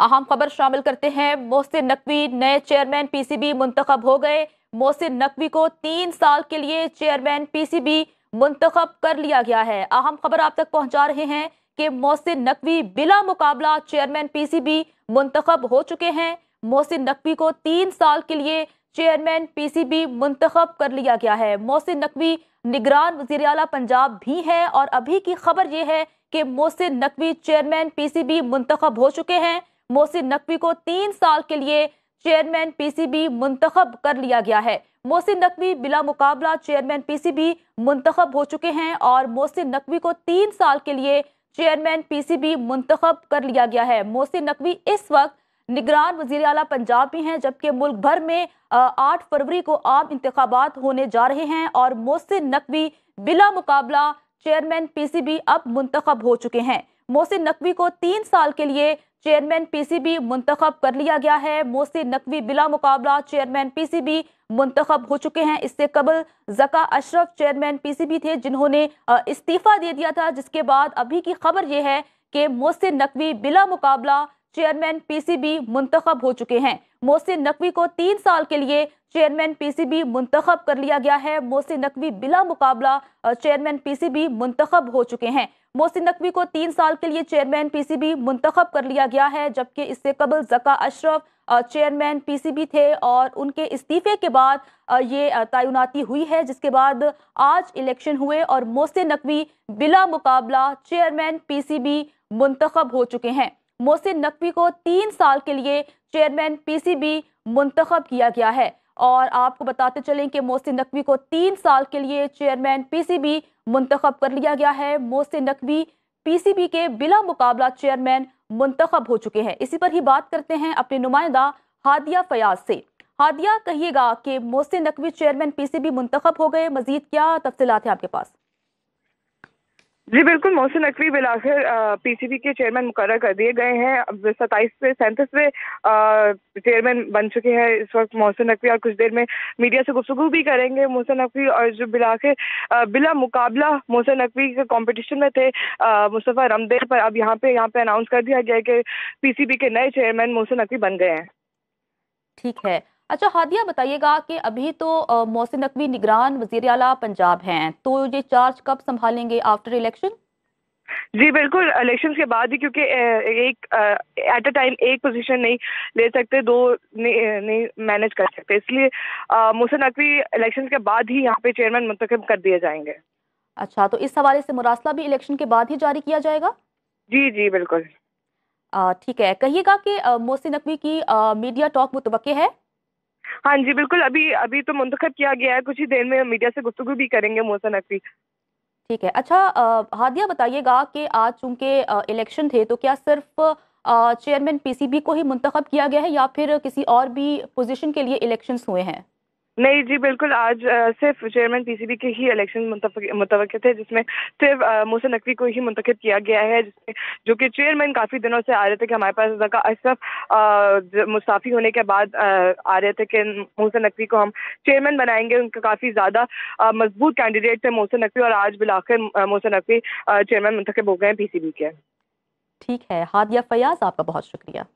अहम खबर शामिल करते हैं मोहसिन नकवी नए चेयरमैन पीसीबी मुंतखब हो गए मोहसिन नकवी को तीन साल के लिए चेयरमैन पीसीबी मुंतखब कर लिया गया है अहम खबर आप तक पहुंचा रहे हैं कि मोहसिन नकवी बिला मुकाबला चेयरमैन पीसीबी मुंतखब हो चुके हैं मोहसिन नकवी को तीन साल के लिए चेयरमैन पीसीबी मुंतखब कर लिया गया है मोहसिन नकवी निगरान वजीर अला पंजाब भी हैं और अभी की खबर यह है कि मोहसिन नकवी चेयरमैन पीसीबी मुंतखब हो चुके हैं मोहसिन नकवी को तीन साल के लिए चेयरमैन पीसीबी मुंतखब कर लिया गया है मोहसिन नकवी बिला मुकाबला चेयरमैन पीसीबी मुंतखब हो चुके हैं और मोहसिन नकवी को तीन साल के लिए चेयरमैन पीसीबी मुंतखब कर लिया गया है मोहसिन नकवी इस वक्त निगरान वजीर अला पंजाब भी हैं जबकि मुल्क भर में आठ फरवरी को आम इंतबात होने जा रहे हैं और मोहसिन नकवी बिला मुकाबला चेयरमैन पीसीबी अब मुंतखब हो चुके हैं मोहसिन नकवी को तीन साल के लिए चेयरमैन पीसीबी मुंतखब कर लिया गया है मोहसिन नकवी बिला मुकाबला चेयरमैन पीसीबी मुंतखब हो चुके हैं इससे कबल जका अशरफ चेयरमैन पीसीबी थे जिन्होंने इस्तीफा दे दिया था जिसके बाद अभी की खबर यह है कि मोहसिन नकवी बिला मुकाबला चेयरमैन पीसीबी मुंतखब हो चुके हैं मोहसिन नकवी को तीन साल के लिए चेयरमैन पीसीबी मुंतखब कर लिया गया है मोहसिन नकवी बिला मुकाबला चेयरमैन पीसीबी मुंतखब हो चुके हैं मोहसिन नकवी को तीन साल के लिए चेयरमैन पीसीबी मुंतखब कर लिया गया है जबकि इससे कबल जका अशरफ चेयरमैन पीसीबी थे और उनके इस्तीफे के बाद ये तयनाती हुई है जिसके बाद आज इलेक्शन हुए और मोहसिन नकवी बिला मुकाबला चेयरमैन पीसीबी मुंतखब हो चुके हैं मोहसिन नकवी को तीन साल के लिए चेयरमैन पीसीबी मुंतखब किया गया है और आपको बताते चलें कि मोहसिन नकवी को तीन साल के लिए चेयरमैन पीसीबी मुंतखब कर लिया गया है मोहसिन नकवी पीसीबी के बिला मुकाबला चेयरमैन मुंतखब हो चुके हैं इसी पर ही बात करते हैं अपने नुमाइंदा हादिया फयाज से हादिया कहिएगा कि मोहसिन नकवी चेयरमैन पीसीबी मुंतखब हो गए मजीद क्या तफसीत है आपके पास जी बिल्कुल मोहसिन नकवी बिलाखिर पीसीबी के चेयरमैन मुकर कर दिए गए हैं सताईस से सैंतीसवें चेयरमैन बन चुके हैं इस वक्त मोहसिन नकवी और कुछ देर में मीडिया से गुफ्तु भी करेंगे मोहसिन नकवी और जो बिलाखिर बिला मुकाबला मोहसिन नकवी के कंपटीशन में थे मुस्तफ़ा रमदेव पर अब यहाँ पे यहाँ पे अनाउंस कर दिया गया कि पी के नए चेयरमैन मोहसिन नकवी बन गए हैं ठीक है अच्छा हादिया बताइएगा कि अभी तो मोहसिन नकवी निगरान वजीर अला पंजाब हैं तो ये चार्ज कब संभालेंगे आफ्टर इलेक्शन जी बिल्कुल इलेक्शन के बाद ही क्योंकि एक एट अ टाइम एक पोजीशन नहीं ले सकते दो नहीं, मैनेज कर सकते इसलिए मोहसिन नकवी इलेक्शन के बाद ही यहाँ पे चेयरमैन मुंतखब कर दिए जाएंगे अच्छा तो इस हवाले से मुरासला भी इलेक्शन के बाद ही जारी किया जाएगा जी जी बिल्कुल ठीक है कहिएगा कि मोहसिन नकवी की मीडिया टॉक मुतवक़ है हाँ जी बिल्कुल अभी अभी तो मुंतखब किया गया है कुछ ही देर में मीडिया से गुफ्तु भी करेंगे मोहसन नकवी ठीक है अच्छा हादिया बताइएगा कि आज चूंकि इलेक्शन थे तो क्या सिर्फ चेयरमैन पीसीबी को ही मुंतखब किया गया है या फिर किसी और भी पोजीशन के लिए इलेक्शंस हुए हैं नहीं जी बिल्कुल आज सिर्फ चेयरमैन पीसीबी के ही इलेक्शन मुतव थे जिसमें सिर्फ मोहसिन नकवी को ही मुंतखब किया गया है जिसमें जो कि चेयरमैन काफ़ी दिनों से आ रहे थे कि हमारे पास जका अशरफ मुस्ताफ़ी होने के बाद आ, रहे थे कि मोहसिन नकवी को हम चेयरमैन बनाएंगे उनका काफ़ी ज़्यादा मजबूत कैंडिडेट थे मोहसिन नकवी और आज बिलाखिर मोहसिन नकवी चेयरमैन मुंतखब हो गए हैं बी के ठीक है हादिया फयाज आपका बहुत शुक्रिया